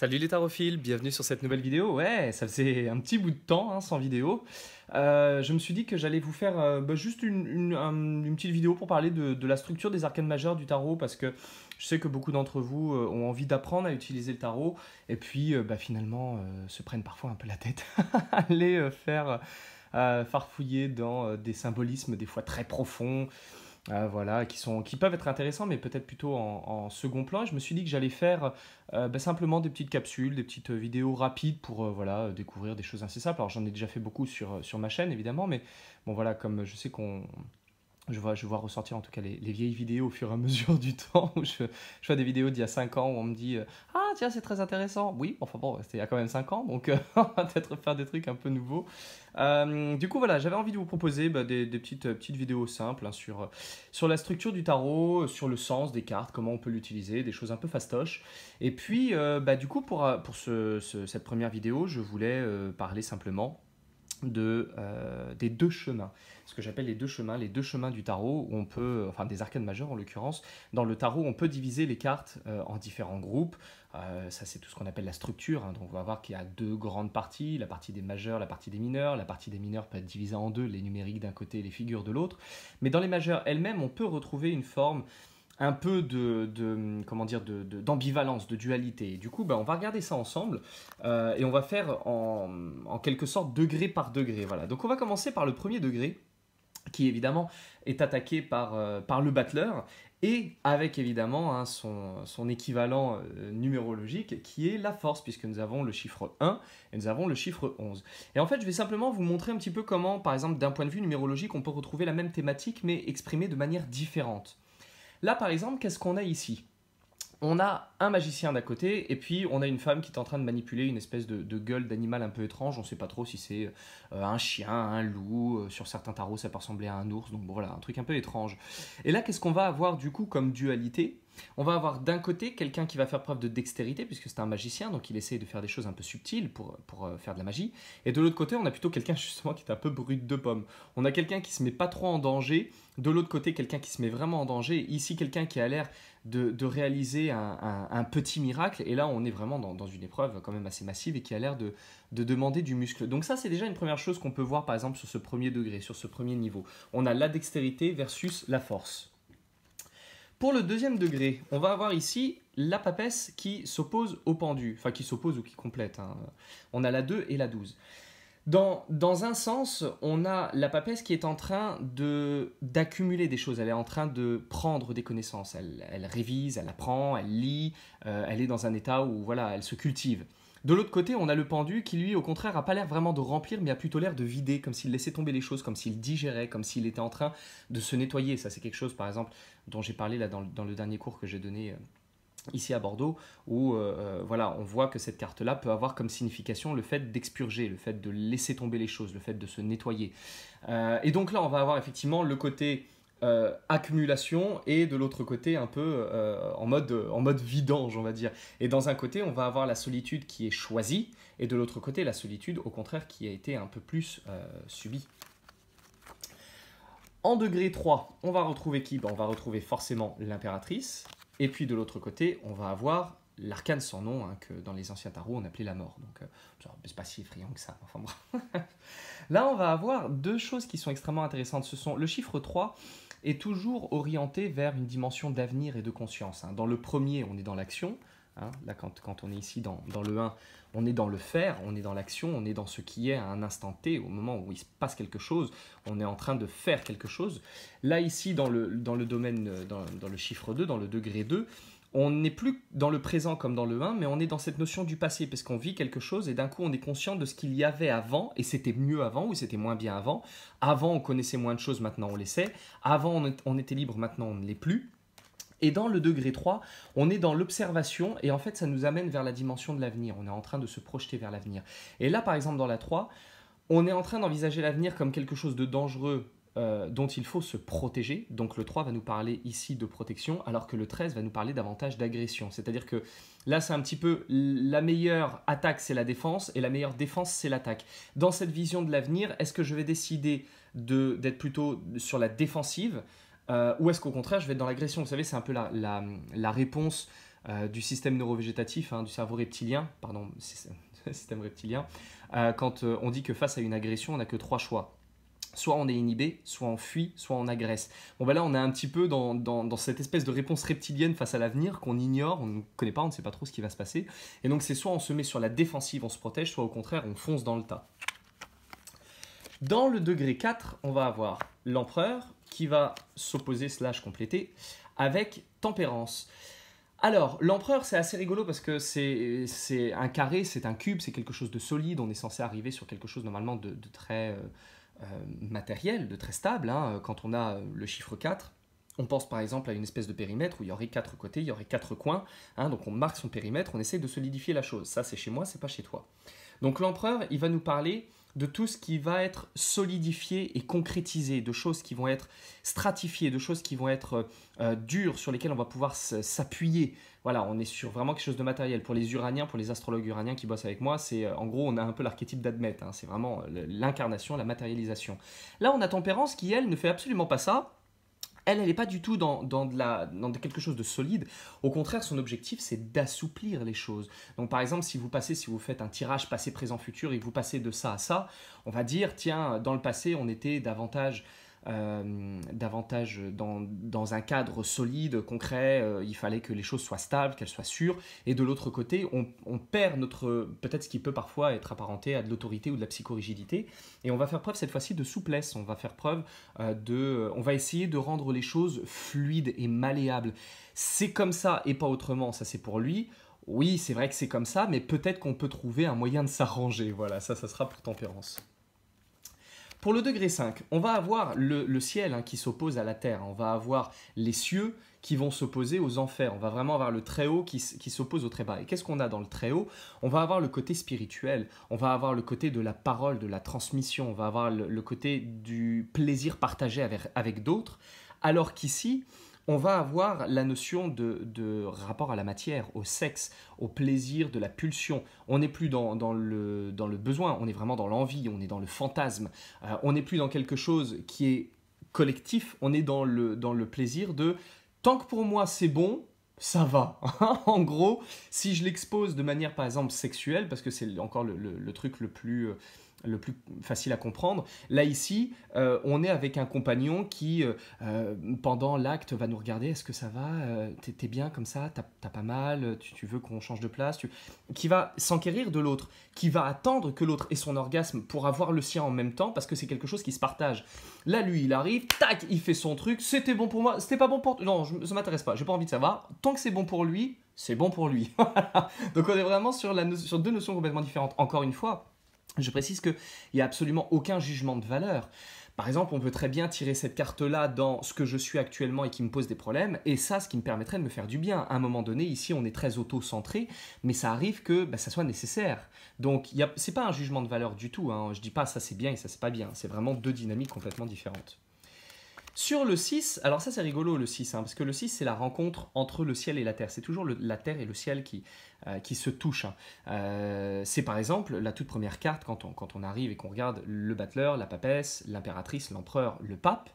Salut les tarophiles, bienvenue sur cette nouvelle vidéo. Ouais, ça faisait un petit bout de temps hein, sans vidéo. Euh, je me suis dit que j'allais vous faire euh, bah, juste une, petite vidéo pour parler de, la structure des arcanes majeures du tarot parce que je sais que beaucoup d'entre vous euh, ont envie d'apprendre à utiliser le tarot et puis bah, finalement se prennent parfois un peu la tête à aller faire farfouiller dans des symbolismes des fois très profonds. Euh, voilà, qui, sont, qui peuvent être intéressants, mais peut-être plutôt en, second plan. je me suis dit que j'allais faire euh, bah, simplement des petites capsules, des petites euh, vidéos rapides pour voilà, découvrir des choses assez simples. Alors j'en ai déjà fait beaucoup sur, sur ma chaîne, évidemment, mais bon voilà, comme je sais qu'on je vois, je ressortir en tout cas les, vieilles vidéos au fur et à mesure du temps. je, vois des vidéos d'il y a 5 ans où on me dit euh, Ah, tiens, c'est très intéressant. Oui, enfin bon, c'était il y a quand même 5 ans, donc euh, on va peut-être faire des trucs un peu nouveaux. Euh, du coup, voilà, j'avais envie de vous proposer bah, des, petites, vidéos simples hein, sur, la structure du tarot, sur le sens des cartes, comment on peut l'utiliser, des choses un peu fastoches. Et puis, bah, du coup, pour, cette première vidéo, je voulais parler simplement de, euh, des deux chemins, ce que j'appelle les deux chemins, les deux chemins du tarot, on peut, enfin des arcades majeures en l'occurrence, dans le tarot on peut diviser les cartes euh, en différents groupes, euh, ça c'est tout ce qu'on appelle la structure, hein. donc on va voir qu'il y a deux grandes parties, la partie des majeurs, la partie des mineurs, la partie des mineurs peut être divisée en deux, les numériques d'un côté les figures de l'autre, mais dans les majeurs elles-mêmes on peut retrouver une forme un peu de, comment dire d'ambivalence, de, dualité. Et du coup, bah, on va regarder ça ensemble euh, et on va faire en, quelque sorte degré par degré. Voilà. Donc on va commencer par le premier degré qui évidemment est attaqué par, euh, le battleur et avec évidemment hein, son, équivalent euh, numérologique qui est la force, puisque nous avons le chiffre 1 et nous avons le chiffre 11. Et en fait, je vais simplement vous montrer un petit peu comment, par exemple, d'un point de vue numérologique, on peut retrouver la même thématique mais exprimée de manière différente. Là, par exemple, qu'est-ce qu'on a ici on a un magicien d'à côté et puis on a une femme qui est en train de manipuler une espèce de, gueule d'animal un peu étrange. On ne sait pas trop si c'est euh, un chien, un loup. Euh, sur certains tarots, ça peut ressembler à un ours. Donc voilà, un truc un peu étrange. Et là, qu'est-ce qu'on va avoir du coup comme dualité on va avoir d'un côté quelqu'un qui va faire preuve de dextérité, puisque c'est un magicien, donc il essaye de faire des choses un peu subtiles pour, euh, faire de la magie. Et de l'autre côté, on a plutôt quelqu'un justement qui est un peu brut de pomme. On a quelqu'un qui se met pas trop en danger, de l'autre côté quelqu'un qui se met vraiment en danger, ici quelqu'un qui a l'air de, réaliser un, petit miracle, et là on est vraiment dans, une épreuve quand même assez massive et qui a l'air de, demander du muscle. Donc ça c'est déjà une première chose qu'on peut voir par exemple sur ce premier degré, sur ce premier niveau. On a la dextérité versus la force. Pour le deuxième degré, on va avoir ici la papesse qui s'oppose au pendu, enfin qui s'oppose ou qui complète. Hein. On a la 2 et la 12. Dans, un sens, on a la papesse qui est en train de d'accumuler des choses, elle est en train de prendre des connaissances, elle, révise, elle apprend, elle lit, euh, elle est dans un état où voilà, elle se cultive. De l'autre côté, on a le pendu qui lui, au contraire, a pas l'air vraiment de remplir, mais a plutôt l'air de vider, comme s'il laissait tomber les choses, comme s'il digérait, comme s'il était en train de se nettoyer. Ça, c'est quelque chose, par exemple, dont j'ai parlé là dans, le dernier cours que j'ai donné. Euh, ici à Bordeaux, où euh, euh, voilà, on voit que cette carte-là peut avoir comme signification le fait d'expurger, le fait de laisser tomber les choses, le fait de se nettoyer. Euh, et donc là, on va avoir effectivement le côté accumulation et de l'autre côté un peu en, mode, en mode vidange, on va dire. Et dans un côté, on va avoir la solitude qui est choisie, et de l'autre côté, la solitude, au contraire, qui a été un peu plus subie. En degré 3, on va retrouver qui ben, On va retrouver forcément l'impératrice, et puis de l'autre côté, on va avoir l'arcane sans nom, hein, que dans les anciens tarots on appelait la mort. Donc euh, c'est pas si effrayant que ça. Enfin, Là on va avoir deux choses qui sont extrêmement intéressantes. Ce sont le chiffre 3 est toujours orienté vers une dimension d'avenir et de conscience. Hein. Dans le premier on est dans l'action, Hein. là, quand, on est ici dans, le 1, on est dans le faire, on est dans l'action, on est dans ce qui est à un instant T, au moment où il se passe quelque chose, on est en train de faire quelque chose. Là, ici, dans le, domaine, euh, dans, dans le chiffre 2, dans le degré 2, on n'est plus dans le présent comme dans le 1, mais on est dans cette notion du passé, parce qu'on vit quelque chose et d'un coup on est conscient de ce qu'il y avait avant, et c'était mieux avant ou c'était moins bien avant. Avant on connaissait moins de choses, maintenant on les sait. Avant on était libre, maintenant on ne l'est plus. Et dans le degré 3, on est dans l'observation et en fait ça nous amène vers la dimension de l'avenir. On est en train de se projeter vers l'avenir. Et là par exemple dans la 3, on est en train d'envisager l'avenir comme quelque chose de dangereux euh, dont il faut se protéger. Donc le 3 va nous parler ici de protection, alors que le 13 va nous parler davantage d'agression. C'est-à-dire que là, c'est un petit peu la meilleure attaque, c'est la défense, et la meilleure défense, c'est l'attaque. Dans cette vision de l'avenir, est-ce que je vais décider d'être plutôt sur la défensive euh, ou est-ce qu'au contraire, je vais être dans l'agression Vous savez, c'est un peu la, réponse euh, du système neurovégétatif, hein, du cerveau reptilien, pardon, système reptilien, euh, quand on dit que face à une agression, on n'a que trois choix. Soit on est inhibé, soit on fuit, soit on agresse. Bon ben là on est un petit peu dans, dans cette espèce de réponse reptilienne face à l'avenir qu'on ignore, on ne connaît pas, on ne sait pas trop ce qui va se passer. Et donc c'est soit on se met sur la défensive, on se protège, soit au contraire on fonce dans le tas. Dans le degré 4, on va avoir l'empereur, qui va s'opposer slash complété, avec tempérance. Alors, l'empereur, c'est assez rigolo parce que c'est un carré, c'est un cube, c'est quelque chose de solide, on est censé arriver sur quelque chose normalement de, très euh, euh, matériel, de très stable, hein. quand on a le chiffre 4. On pense par exemple à une espèce de périmètre où il y aurait quatre côtés, il y aurait quatre coins. Hein. donc on marque son périmètre, on essaie de solidifier la chose. Ça c'est chez moi, c'est pas chez toi. Donc l'empereur, il va nous parler de tout ce qui va être solidifié et concrétisé, de choses qui vont être stratifiées, de choses qui vont être euh, euh, dures, sur lesquelles on va pouvoir s'appuyer. Voilà, on est sur vraiment quelque chose de matériel. Pour les uraniens, pour les astrologues uraniens qui bossent avec moi, c'est euh, en gros, on a un peu l'archétype d'Admet. Hein. c'est vraiment l'incarnation, la matérialisation. Là, on a Tempérance qui, elle, ne fait absolument pas ça elle, n'est pas du tout dans, de la, dans quelque chose de solide. Au contraire, son objectif, c'est d'assouplir les choses. Donc, par exemple, si vous passez, si vous faites un tirage passé, présent, futur et vous passez de ça à ça, on va dire, tiens, dans le passé, on était davantage euh, davantage dans, dans, un cadre solide, concret. Euh, il fallait que les choses soient stables, qu'elles soient sûres. Et de l'autre côté, on, perd notre peut-être ce qui peut parfois être apparenté à de l'autorité ou de la psychorigidité. Et on va faire preuve cette fois-ci de souplesse. On va faire preuve euh, de, on va essayer de rendre les choses fluides et malléables. C'est comme ça et pas autrement. Ça c'est pour lui. Oui, c'est vrai que c'est comme ça, mais peut-être qu'on peut trouver un moyen de s'arranger. Voilà, ça, ça sera pour tempérance. Pour le degré 5, on va avoir le, ciel hein, qui s'oppose à la terre, on va avoir les cieux qui vont s'opposer aux enfers, on va vraiment avoir le très haut qui, qui s'oppose au très bas. Et qu'est-ce qu'on a dans le très haut On va avoir le côté spirituel, on va avoir le côté de la parole, de la transmission, on va avoir le, côté du plaisir partagé avec, avec d'autres, alors qu'ici, on va avoir la notion de, rapport à la matière, au sexe, au plaisir, de la pulsion. On n'est plus dans, le, besoin, on est vraiment dans l'envie, on est dans le fantasme, euh, on n'est plus dans quelque chose qui est collectif, on est dans le, plaisir de tant que pour moi c'est bon, ça va. en gros, si je l'expose de manière par exemple sexuelle, parce que c'est encore le truc le plus euh, le plus facile à comprendre. Là ici, euh, on est avec un compagnon qui, euh, euh, pendant l'acte, va nous regarder, est-ce que ça va T'es bien comme ça T'as pas mal tu, veux qu'on change de place Qui va s'enquérir de l'autre, qui va attendre que l'autre ait son orgasme pour avoir le sien en même temps, parce que c'est quelque chose qui se partage. Là, lui, il arrive, tac, il fait son truc, c'était bon pour moi, c'était pas bon pour... toi. Non, je, ça m'intéresse pas, j'ai pas envie de savoir. Tant que c'est bon pour lui, c'est bon pour lui. Donc on est vraiment sur, sur deux notions complètement différentes. Encore une fois, je précise qu'il n'y a absolument aucun jugement de valeur. Par exemple, on peut très bien tirer cette carte-là dans ce que je suis actuellement et qui me pose des problèmes, et ça, ce qui me permettrait de me faire du bien. À un moment donné, ici, on est très auto-centré, mais ça arrive que bah, ça soit nécessaire. Donc, ce n'est pas un jugement de valeur du tout. Hein. Je ne dis pas ça c'est bien et ça c'est pas bien. C'est vraiment deux dynamiques complètement différentes. Sur le 6, alors ça c'est rigolo le 6, hein, parce que le 6 c'est la rencontre entre le ciel et la terre. C'est toujours la terre et le ciel qui, euh, qui se touchent. Hein. Euh, c'est par exemple la toute première carte quand on, quand on arrive et qu'on regarde le battleur, la papesse, l'impératrice, l'empereur, le pape.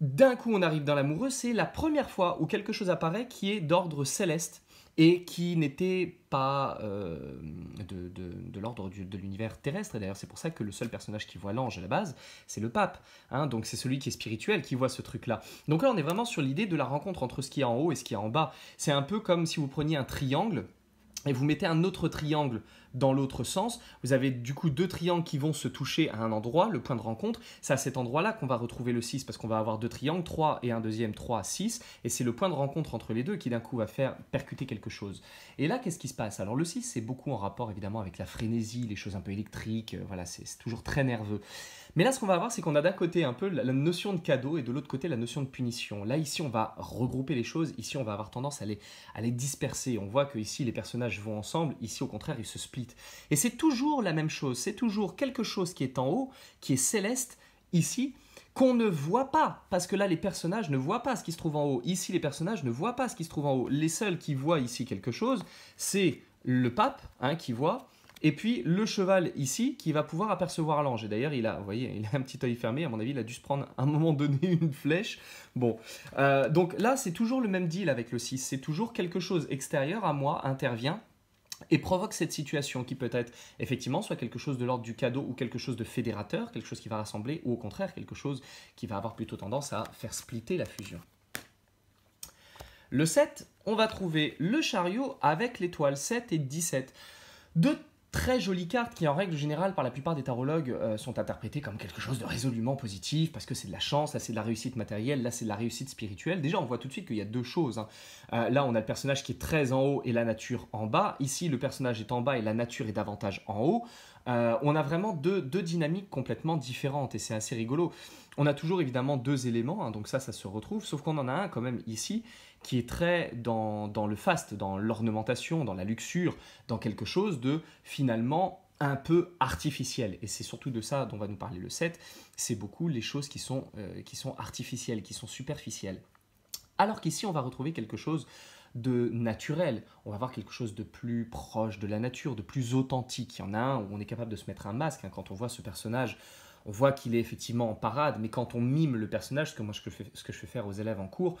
D'un coup on arrive dans l'amoureux, c'est la première fois où quelque chose apparaît qui est d'ordre céleste et qui n'était pas euh, de, l'ordre de l'univers terrestre. Et d'ailleurs, c'est pour ça que le seul personnage qui voit l'ange à la base, c'est le pape. Hein. donc c'est celui qui est spirituel qui voit ce truc-là. Donc là, on est vraiment sur l'idée de la rencontre entre ce qui est en haut et ce qui est en bas. C'est un peu comme si vous preniez un triangle et vous mettez un autre triangle dans l'autre sens. Vous avez du coup deux triangles qui vont se toucher à un endroit, le point de rencontre. C'est à cet endroit-là qu'on va retrouver le 6 parce qu'on va avoir deux triangles, 3 et un deuxième, 3, 6. Et c'est le point de rencontre entre les deux qui d'un coup va faire percuter quelque chose. Et là, qu'est-ce qui se passe Alors le 6, c'est beaucoup en rapport évidemment avec la frénésie, les choses un peu électriques, euh, voilà, c'est toujours très nerveux. Mais là, ce qu'on va avoir, c'est qu'on a d'un côté un peu la notion de cadeau et de l'autre côté la notion de punition. Là, ici, on va regrouper les choses, ici, on va avoir tendance à les, à les disperser. On voit que ici, les personnages vont ensemble, ici, au contraire, ils se et c'est toujours la même chose, c'est toujours quelque chose qui est en haut, qui est céleste, ici, qu'on ne voit pas, parce que là les personnages ne voient pas ce qui se trouve en haut. Ici les personnages ne voient pas ce qui se trouve en haut. Les seuls qui voient ici quelque chose, c'est le pape hein, qui voit, et puis le cheval ici qui va pouvoir apercevoir l'ange. Et d'ailleurs, il a, vous voyez, il a un petit œil fermé. À mon avis, il a dû se prendre à un moment donné une flèche. Bon, euh, donc là, c'est toujours le même deal avec le 6. C'est toujours quelque chose extérieur à moi intervient et provoque cette situation qui peut être effectivement soit quelque chose de l'ordre du cadeau ou quelque chose de fédérateur, quelque chose qui va rassembler, ou au contraire quelque chose qui va avoir plutôt tendance à faire splitter la fusion. Le 7, on va trouver le chariot avec l'étoile 7 et 17 très jolie cartes qui, en règle générale, par la plupart des tarologues, euh, sont interprétées comme quelque chose de résolument positif, parce que c'est de la chance, là c'est de la réussite matérielle, là c'est de la réussite spirituelle. Déjà, on voit tout de suite qu'il y a deux choses. Hein. Euh, là, on a le personnage qui est très en haut et la nature en bas. Ici, le personnage est en bas et la nature est davantage en haut. Euh, on a vraiment deux, dynamiques complètement différentes et c'est assez rigolo. On a toujours évidemment deux éléments, hein, donc ça, ça se retrouve, sauf qu'on en a un quand même ici qui est très dans, le faste, dans l'ornementation, dans la luxure, dans quelque chose de finalement un peu artificiel. Et c'est surtout de ça dont va nous parler le 7. C'est beaucoup les choses qui sont, euh, qui sont artificielles, qui sont superficielles. Alors qu'ici, on va retrouver quelque chose de naturel. On va voir quelque chose de plus proche de la nature, de plus authentique. Il y en a un où on est capable de se mettre un masque. Hein. quand on voit ce personnage, on voit qu'il est effectivement en parade, mais quand on mime le personnage, ce que je fais, ce que je fais faire aux élèves en cours,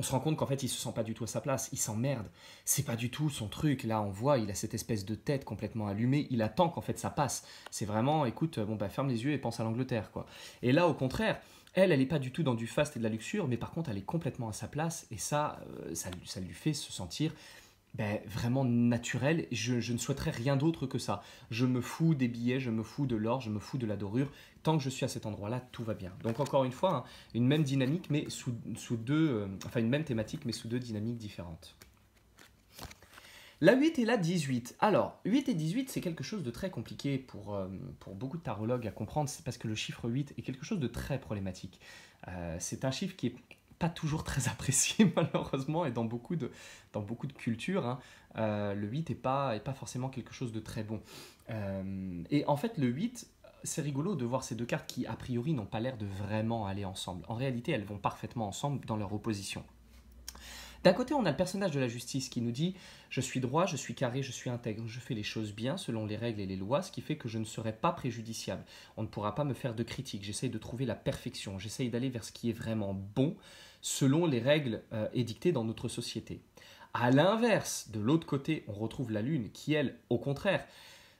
on se rend compte qu'en fait, il se sent pas du tout à sa place, il s'emmerde. C'est pas du tout son truc. Là, on voit, il a cette espèce de tête complètement allumée, il attend qu'en fait ça passe. C'est vraiment, écoute, euh, bon bah ferme les yeux et pense à l'Angleterre, quoi. Et là, au contraire, elle, elle n'est pas du tout dans du faste et de la luxure, mais par contre, elle est complètement à sa place, et ça, euh, ça, lui fait se sentir ben, vraiment naturel. Je, ne souhaiterais rien d'autre que ça. Je me fous des billets, je me fous de l'or, je me fous de la dorure. Tant que je suis à cet endroit-là, tout va bien. Donc encore une fois, hein, une même dynamique, mais sous, deux, euh, enfin une même thématique, mais sous deux dynamiques différentes. La 8 et la 18. Alors, 8 et 18, c'est quelque chose de très compliqué pour, euh, pour beaucoup de tarologues à comprendre, c'est parce que le chiffre 8 est quelque chose de très problématique. Euh, c'est un chiffre qui est pas toujours très apprécié malheureusement et dans beaucoup de, dans beaucoup de cultures, hein, euh, le 8 n'est pas, est pas forcément quelque chose de très bon. Euh, et en fait le 8, c'est rigolo de voir ces deux cartes qui a priori n'ont pas l'air de vraiment aller ensemble. En réalité elles vont parfaitement ensemble dans leur opposition. D'un côté, on a le personnage de la justice qui nous dit Je suis droit, je suis carré, je suis intègre, je fais les choses bien selon les règles et les lois, ce qui fait que je ne serai pas préjudiciable. On ne pourra pas me faire de critiques, j'essaye de trouver la perfection, j'essaye d'aller vers ce qui est vraiment bon, selon les règles euh, édictées dans notre société. À l'inverse, de l'autre côté, on retrouve la Lune qui, elle, au contraire,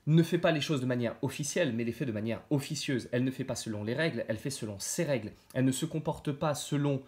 ne fait pas les choses de manière officielle, mais les fait de manière officieuse. Elle ne fait pas selon les règles, elle fait selon ses règles. Elle ne se comporte pas selon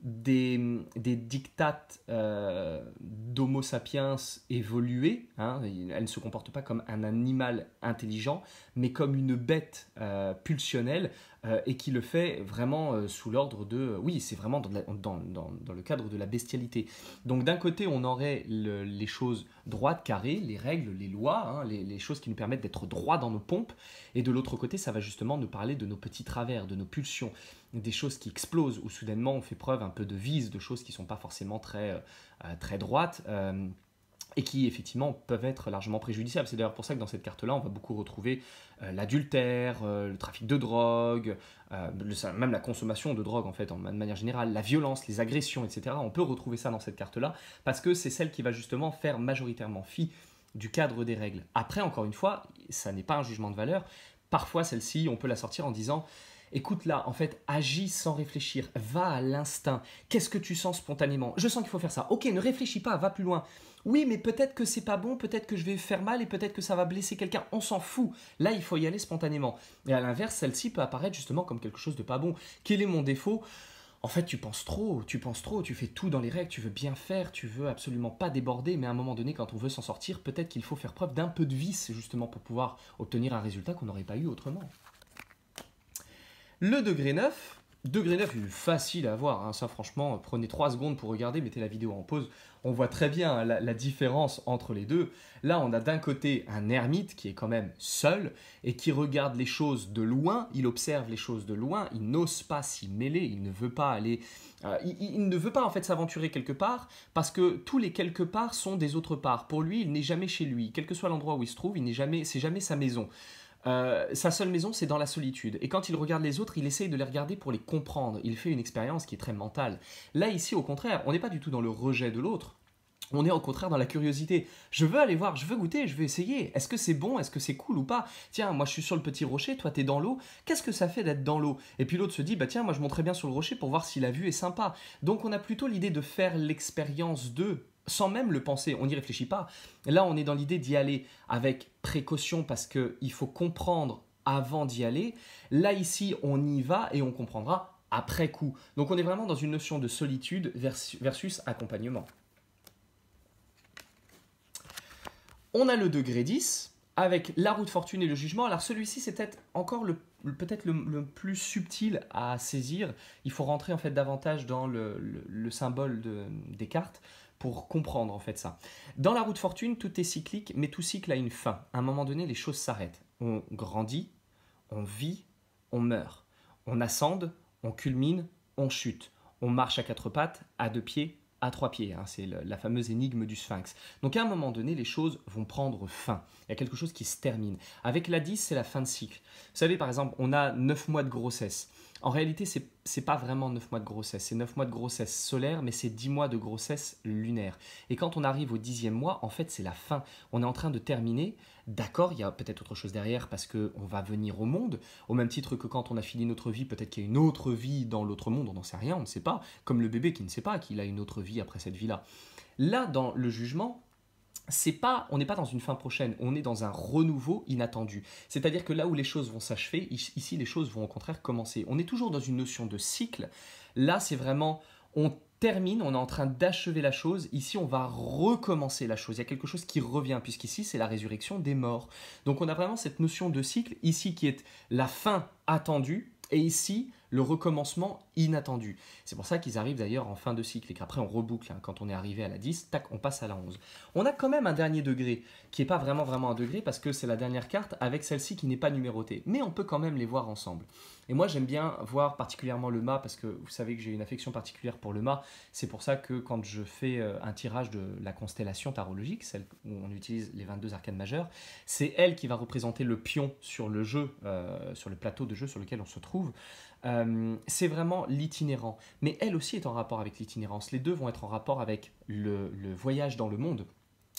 des, des dictates euh, d'Homo sapiens évolués. Hein. Elle ne se comporte pas comme un animal intelligent, mais comme une bête euh, pulsionnelle euh, et qui le fait vraiment euh, sous l'ordre de... Euh, oui, c'est vraiment dans, le cadre de la bestialité. Donc d'un côté, on aurait les choses droites, carrées, les règles, les lois, hein, les, choses qui nous permettent d'être droits dans nos pompes, et de l'autre côté, ça va justement nous parler de nos petits travers, de nos pulsions, des choses qui explosent, où soudainement on fait preuve un peu de vise, de choses qui ne sont pas forcément très, très droites et qui effectivement peuvent être largement préjudiciables. C'est d'ailleurs pour ça que dans cette carte-là, on va beaucoup retrouver euh, l'adultère, euh, le trafic de drogue, euh, même la consommation de drogue en fait, en, de manière générale, la violence, les agressions, etc. On peut retrouver ça dans cette carte-là parce que c'est celle qui va justement faire majoritairement fi du cadre des règles. Après, encore une fois, ça n'est pas un jugement de valeur. Parfois, celle-ci, on peut la sortir en disant écoute là, en fait, agis sans réfléchir, va à l'instinct. Qu'est-ce que tu sens spontanément Je sens qu'il faut faire ça. Ok, ne réfléchis pas, va plus loin. Oui, mais peut-être que c'est pas bon, peut-être que je vais faire mal et peut-être que ça va blesser quelqu'un. On s'en fout. Là, il faut y aller spontanément. Et à l'inverse, celle-ci peut apparaître justement comme quelque chose de pas bon. Quel est mon défaut en fait, tu penses trop, tu penses trop, tu fais tout dans les règles, tu veux bien faire, tu veux absolument pas déborder, mais à un moment donné, quand on veut s'en sortir, peut-être qu'il faut faire preuve d'un peu de vice, justement, pour pouvoir obtenir un résultat qu'on n'aurait pas eu autrement. Le degré 9, degré 9 est facile à voir, hein. ça franchement, prenez 3 secondes pour regarder, mettez la vidéo en pause, on voit très bien la, différence entre les deux. Là, on a d'un côté un ermite qui est quand même seul et qui regarde les choses de loin, il observe les choses de loin, il n'ose pas s'y mêler, il ne veut pas aller, euh, il, il ne veut pas en fait s'aventurer quelque part parce que tous les quelque part sont des autres parts. Pour lui, il n'est jamais chez lui, quel que soit l'endroit où il se trouve, il n'est jamais, c'est jamais sa maison. Euh, sa seule maison, c'est dans la solitude. Et quand il regarde les autres, il essaye de les regarder pour les comprendre. Il fait une expérience qui est très mentale. Là, ici, au contraire, on n'est pas du tout dans le rejet de l'autre. On est au contraire dans la curiosité. Je veux aller voir, je veux goûter, je veux essayer. Est-ce que c'est bon, est-ce que c'est cool ou pas Tiens, moi je suis sur le petit rocher, toi t'es dans l'eau. Qu'est-ce que ça fait d'être dans l'eau Et puis l'autre se dit, bah tiens, moi je monterai bien sur le rocher pour voir si la vue est sympa. Donc on a plutôt l'idée de faire l'expérience d'eux sans même le penser, on n'y réfléchit pas. Là, on est dans l'idée d'y aller avec précaution parce qu'il faut comprendre avant d'y aller. Là, ici, on y va et on comprendra après coup. Donc, on est vraiment dans une notion de solitude versus accompagnement. On a le degré 10 avec la roue de fortune et le jugement. Alors, celui-ci, c'est peut-être encore le peut-être le, plus subtil à saisir. Il faut rentrer en fait davantage dans le, symbole de, des cartes pour comprendre en fait ça. Dans la route fortune, tout est cyclique, mais tout cycle a une fin. À un moment donné, les choses s'arrêtent. On grandit, on vit, on meurt. On ascende, on culmine, on chute. On marche à quatre pattes, à deux pieds, à trois pieds. Hein, c'est la fameuse énigme du sphinx. Donc à un moment donné, les choses vont prendre fin. Il y a quelque chose qui se termine. Avec la 10, c'est la fin de cycle. Vous savez, par exemple, on a neuf mois de grossesse. En réalité, c'est n'est pas vraiment 9 mois de grossesse. C'est 9 mois de grossesse solaire, mais c'est 10 mois de grossesse lunaire. Et quand on arrive au dixième mois, en fait, c'est la fin. On est en train de terminer. D'accord, il y a peut-être autre chose derrière parce qu'on va venir au monde. Au même titre que quand on a fini notre vie, peut-être qu'il y a une autre vie dans l'autre monde. On n'en sait rien, on ne sait pas. Comme le bébé qui ne sait pas qu'il a une autre vie après cette vie-là. Là, dans le jugement, c'est pas, on n'est pas dans une fin prochaine, on est dans un renouveau inattendu. C'est-à-dire que là où les choses vont s'achever, ici les choses vont au contraire commencer. On est toujours dans une notion de cycle. Là, c'est vraiment, on termine, on est en train d'achever la chose. Ici, on va recommencer la chose. Il y a quelque chose qui revient, puisqu'ici, c'est la résurrection des morts. Donc, on a vraiment cette notion de cycle ici qui est la fin attendue, et ici, le recommencement inattendu. C'est pour ça qu'ils arrivent d'ailleurs en fin de cycle et qu'après on reboucle. Hein. Quand on est arrivé à la 10, tac, on passe à la 11. On a quand même un dernier degré qui n'est pas vraiment vraiment un degré parce que c'est la dernière carte avec celle-ci qui n'est pas numérotée. Mais on peut quand même les voir ensemble. Et moi j'aime bien voir particulièrement le mât parce que vous savez que j'ai une affection particulière pour le mât. C'est pour ça que quand je fais euh, un tirage de la constellation tarologique, celle où on utilise les 22 arcanes majeures, c'est elle qui va représenter le pion sur le jeu, euh, sur le plateau de jeu sur lequel on se trouve. Euh, c'est vraiment l'itinérant. Mais elle aussi est en rapport avec l'itinérance. Les deux vont être en rapport avec le, le voyage dans le monde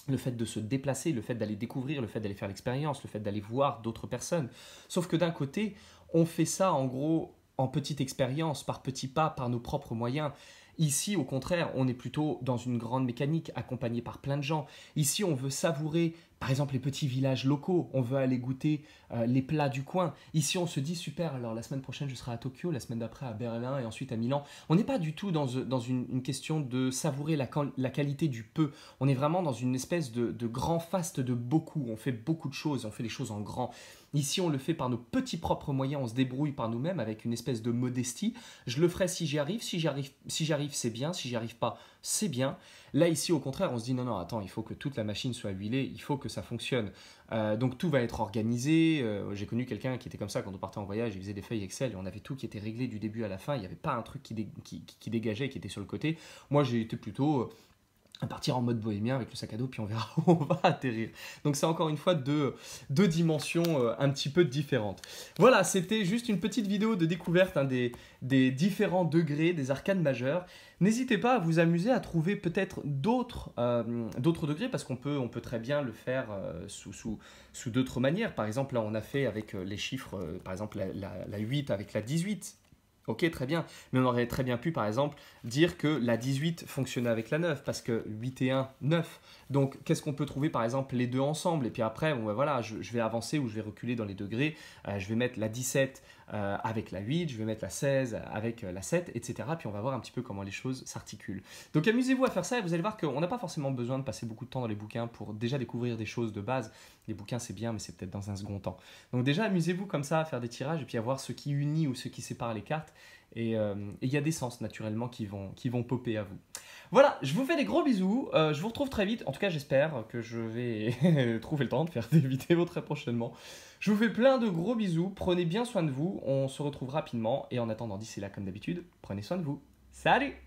le fait de se déplacer, le fait d'aller découvrir, le fait d'aller faire l'expérience, le fait d'aller voir d'autres personnes. Sauf que d'un côté, on fait ça en gros en petite expérience, par petits pas, par nos propres moyens. Ici, au contraire, on est plutôt dans une grande mécanique accompagnée par plein de gens. Ici, on veut savourer, par exemple, les petits villages locaux. On veut aller goûter euh, les plats du coin. Ici, on se dit super. Alors la semaine prochaine, je serai à Tokyo, la semaine d'après à Berlin et ensuite à Milan. On n'est pas du tout dans, une, question de savourer la, qualité du peu. On est vraiment dans une espèce de grand faste de beaucoup. On fait beaucoup de choses. On fait les choses en grand. Ici, on le fait par nos petits propres moyens, on se débrouille par nous-mêmes avec une espèce de modestie. Je le ferai si j'y arrive, si j'y arrive, si j'arrive, c'est bien, si j'y arrive pas, c'est bien. Là, ici, au contraire, on se dit non, non, attends, il faut que toute la machine soit huilée, il faut que ça fonctionne. Euh, donc tout va être organisé. Euh, j'ai connu quelqu'un qui était comme ça quand on partait en voyage, il faisait des feuilles Excel et on avait tout qui était réglé du début à la fin. Il n'y avait pas un truc qui, qui dégageait, qui était sur le côté. Moi, j'étais plutôt euh, à partir en mode bohémien avec le sac à dos, puis on verra où on va atterrir. Donc c'est encore une fois deux, dimensions euh, un petit peu différentes. Voilà, c'était juste une petite vidéo de découverte hein, des, différents degrés des arcanes majeurs. N'hésitez pas à vous amuser à trouver peut-être d'autres euh, d'autres degrés, parce qu'on peut, on peut très bien le faire euh, sous, sous, sous d'autres manières. Par exemple, là on a fait avec les chiffres, par exemple la, la 8 avec la 18, Ok, très bien. Mais on aurait très bien pu, par exemple, dire que la 18 fonctionnait avec la 9, parce que 8 et 1, 9. Donc, qu'est-ce qu'on peut trouver par exemple les deux ensemble Et puis après, ben voilà, je, vais avancer ou je vais reculer dans les degrés. Euh, je vais mettre la 17 euh, avec la 8, je vais mettre la 16 euh, avec la 7, etc. Puis on va voir un petit peu comment les choses s'articulent. Donc, amusez-vous à faire ça et vous allez voir qu'on n'a pas forcément besoin de passer beaucoup de temps dans les bouquins pour déjà découvrir des choses de base. Les bouquins, c'est bien, mais c'est peut-être dans un second temps. Donc, déjà, amusez-vous comme ça à faire des tirages et puis à voir ce qui unit ou ce qui sépare les cartes euh, et il y a des sens naturellement qui vont, qui vont popper à vous. Voilà, je vous fais des gros bisous. Euh, je vous retrouve très vite. En tout cas, j'espère que je vais trouver le temps de faire des vidéos très prochainement. Je vous fais plein de gros bisous. Prenez bien soin de vous. On se retrouve rapidement. Et en attendant, d'ici là, comme d'habitude, prenez soin de vous. Salut